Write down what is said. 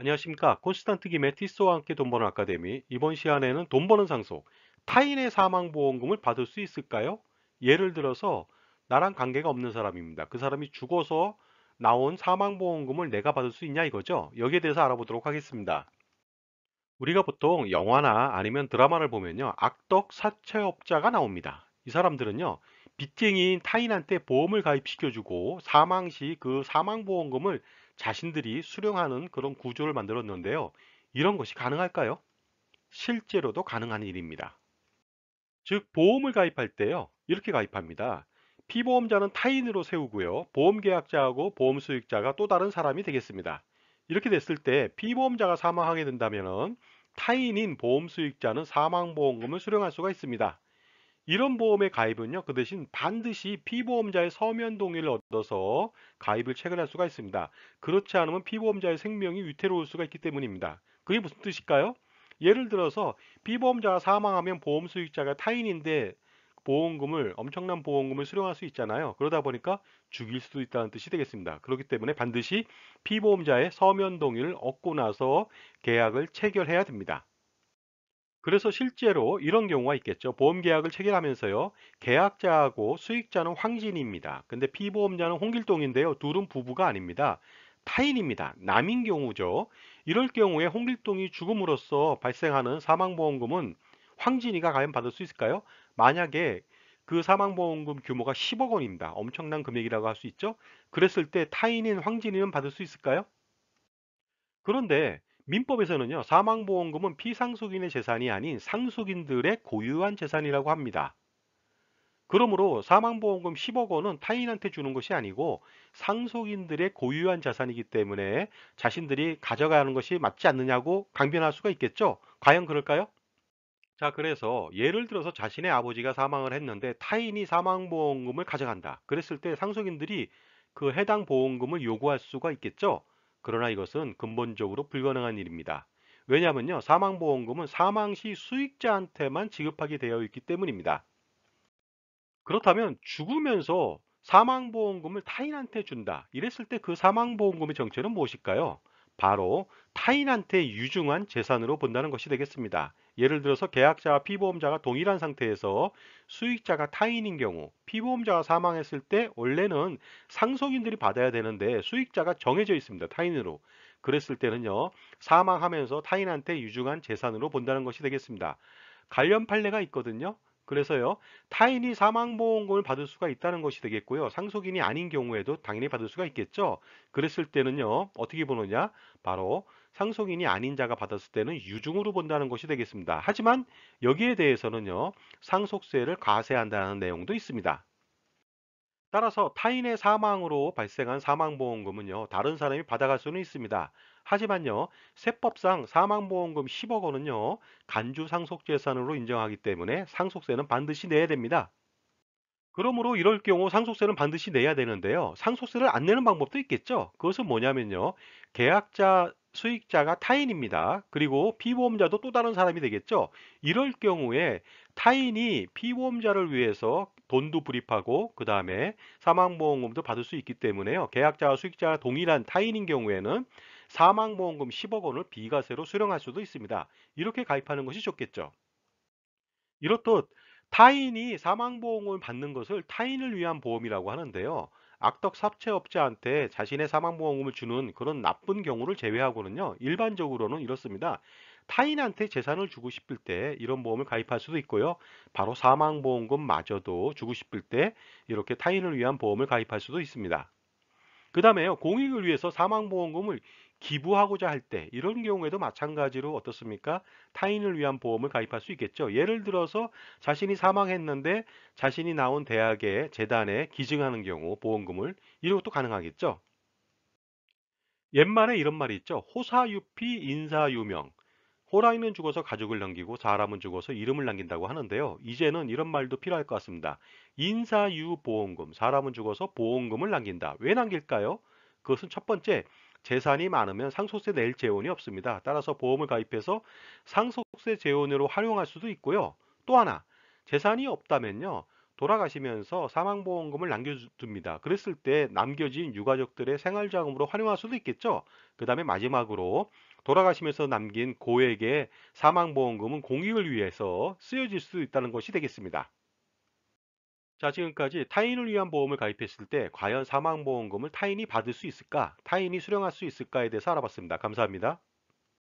안녕하십니까 콘스탄트 김의 티스와 함께 돈 버는 아카데미 이번 시간에는 돈 버는 상속 타인의 사망보험금을 받을 수 있을까요? 예를 들어서 나랑 관계가 없는 사람입니다. 그 사람이 죽어서 나온 사망보험금을 내가 받을 수 있냐 이거죠? 여기에 대해서 알아보도록 하겠습니다. 우리가 보통 영화나 아니면 드라마를 보면요. 악덕 사채업자가 나옵니다. 이 사람들은요. 빚쟁이인 타인한테 보험을 가입시켜주고 사망 시그 사망보험금을 자신들이 수령하는 그런 구조를 만들었는데요. 이런 것이 가능할까요? 실제로도 가능한 일입니다. 즉 보험을 가입할 때요. 이렇게 가입합니다. 피보험자는 타인으로 세우고요. 보험계약자하고 보험수익자가 또 다른 사람이 되겠습니다. 이렇게 됐을 때 피보험자가 사망하게 된다면 타인인 보험수익자는 사망보험금을 수령할 수가 있습니다. 이런 보험의 가입은요, 그 대신 반드시 피보험자의 서면 동의를 얻어서 가입을 체결할 수가 있습니다. 그렇지 않으면 피보험자의 생명이 위태로울 수가 있기 때문입니다. 그게 무슨 뜻일까요? 예를 들어서 피보험자가 사망하면 보험 수익자가 타인인데 보험금을 엄청난 보험금을 수령할 수 있잖아요. 그러다 보니까 죽일 수도 있다는 뜻이 되겠습니다. 그렇기 때문에 반드시 피보험자의 서면 동의를 얻고 나서 계약을 체결해야 됩니다. 그래서 실제로 이런 경우가 있겠죠. 보험 계약을 체결하면서요. 계약자하고 수익자는 황진입니다. 근데 피보험자는 홍길동인데요. 둘은 부부가 아닙니다. 타인입니다. 남인 경우죠. 이럴 경우에 홍길동이 죽음으로써 발생하는 사망보험금은 황진이가 과연 받을 수 있을까요? 만약에 그 사망보험금 규모가 10억 원입니다. 엄청난 금액이라고 할 수 있죠. 그랬을 때 타인인 황진이는 받을 수 있을까요? 그런데 민법에서는요, 사망보험금은 피상속인의 재산이 아닌 상속인들의 고유한 재산이라고 합니다. 그러므로 사망보험금 10억 원은 타인한테 주는 것이 아니고 상속인들의 고유한 자산이기 때문에 자신들이 가져가는 것이 맞지 않느냐고 강변할 수가 있겠죠? 과연 그럴까요? 자, 그래서 예를 들어서 자신의 아버지가 사망을 했는데 타인이 사망보험금을 가져간다. 그랬을 때 상속인들이 그 해당 보험금을 요구할 수가 있겠죠? 그러나 이것은 근본적으로 불가능한 일입니다. 왜냐하면 사망보험금은 사망 시 수익자한테만 지급하게 되어 있기 때문입니다. 그렇다면 죽으면서 사망보험금을 타인한테 준다. 이랬을 때 그 사망보험금의 정체는 무엇일까요? 바로 타인한테 유중한 재산으로 본다는 것이 되겠습니다. 예를 들어서 계약자와 피보험자가 동일한 상태에서 수익자가 타인인 경우 피보험자가 사망했을 때 원래는 상속인들이 받아야 되는데 수익자가 정해져 있습니다. 타인으로. 그랬을 때는요. 사망하면서 타인한테 유중한 재산으로 본다는 것이 되겠습니다. 관련 판례가 있거든요. 그래서요. 타인이 사망보험금을 받을 수가 있다는 것이 되겠고요. 상속인이 아닌 경우에도 당연히 받을 수가 있겠죠. 그랬을 때는요. 어떻게 보느냐? 바로 상속인이 아닌 자가 받았을 때는 유증으로 본다는 것이 되겠습니다. 하지만 여기에 대해서는요. 상속세를 과세한다는 내용도 있습니다. 따라서 타인의 사망으로 발생한 사망보험금은요. 다른 사람이 받아갈 수는 있습니다. 하지만요. 세법상 사망보험금 10억 원은요. 간주 상속재산으로 인정하기 때문에 상속세는 반드시 내야 됩니다. 그러므로 이럴 경우 상속세는 반드시 내야 되는데요. 상속세를 안 내는 방법도 있겠죠. 그것은 뭐냐면요. 계약자 수익자가 타인입니다. 그리고 피보험자도 또 다른 사람이 되겠죠. 이럴 경우에 타인이 피보험자를 위해서 돈도 불입하고 그 다음에 사망보험금도 받을 수 있기 때문에요. 계약자와 수익자가 동일한 타인인 경우에는 사망보험금 10억 원을 비과세로 수령할 수도 있습니다. 이렇게 가입하는 것이 좋겠죠. 이렇듯 타인이 사망보험을 금 받는 것을 타인을 위한 보험이라고 하는데요. 악덕 사채업자한테 자신의 사망보험금을 주는 그런 나쁜 경우를 제외하고는요. 일반적으로는 이렇습니다. 타인한테 재산을 주고 싶을 때 이런 보험을 가입할 수도 있고요. 바로 사망보험금마저도 주고 싶을 때 이렇게 타인을 위한 보험을 가입할 수도 있습니다. 그 다음에요. 공익을 위해서 사망보험금을 기부하고자 할 때 이런 경우에도 마찬가지로 어떻습니까? 타인을 위한 보험을 가입할 수 있겠죠. 예를 들어서 자신이 사망했는데 자신이 나온 대학의 재단에 기증하는 경우 보험금을 이런 것도 가능하겠죠. 옛말에 이런 말이 있죠. 호사유피 인사유명. 호랑이는 죽어서 가족을 남기고 사람은 죽어서 이름을 남긴다고 하는데요. 이제는 이런 말도 필요할 것 같습니다. 인사유보험금. 사람은 죽어서 보험금을 남긴다. 왜 남길까요? 그것은 첫 번째, 재산이 많으면 상속세 낼 재원이 없습니다. 따라서 보험을 가입해서 상속세 재원으로 활용할 수도 있고요. 또 하나, 재산이 없다면요. 돌아가시면서 사망보험금을 남겨둡니다. 그랬을 때 남겨진 유가족들의 생활자금으로 활용할 수도 있겠죠. 그 다음에 마지막으로 돌아가시면서 남긴 고액의 사망보험금은 공익을 위해서 쓰여질 수도 있다는 것이 되겠습니다. 자, 지금까지 타인을 위한 보험을 가입했을 때 과연 사망보험금을 타인이 받을 수 있을까? 타인이 수령할 수 있을까에 대해서 알아봤습니다. 감사합니다.